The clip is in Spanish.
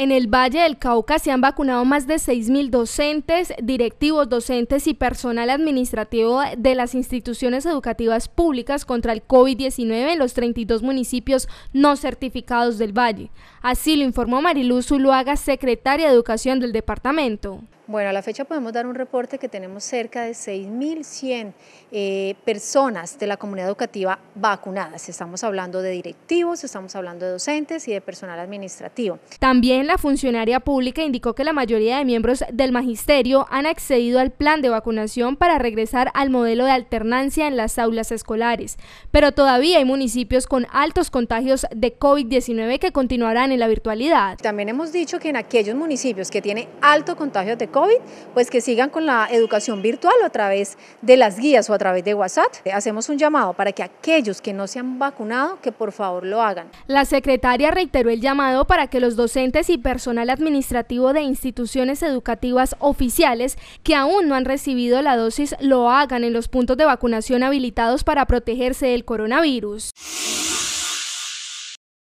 En el Valle del Cauca se han vacunado más de 6.000 docentes, directivos, docentes y personal administrativo de las instituciones educativas públicas contra el COVID-19 en los 32 municipios no certificados del Valle. Así lo informó Mariluz Zuluaga, secretaria de Educación del departamento. Bueno, a la fecha podemos dar un reporte que tenemos cerca de 6.100 eh, personas de la comunidad educativa vacunadas. Estamos hablando de directivos, estamos hablando de docentes y de personal administrativo. También la funcionaria pública indicó que la mayoría de miembros del magisterio han accedido al plan de vacunación para regresar al modelo de alternancia en las aulas escolares, pero todavía hay municipios con altos contagios de COVID-19 que continuarán en la virtualidad. También hemos dicho que en aquellos municipios que tienen alto contagio de COVID, pues que sigan con la educación virtual o a través de las guías o a través de WhatsApp. Eh, hacemos un llamado para que aquellos que no se han vacunado, que por favor lo hagan. La secretaria reiteró el llamado para que los docentes y personal administrativo de instituciones educativas oficiales que aún no han recibido la dosis lo hagan en los puntos de vacunación habilitados para protegerse del coronavirus.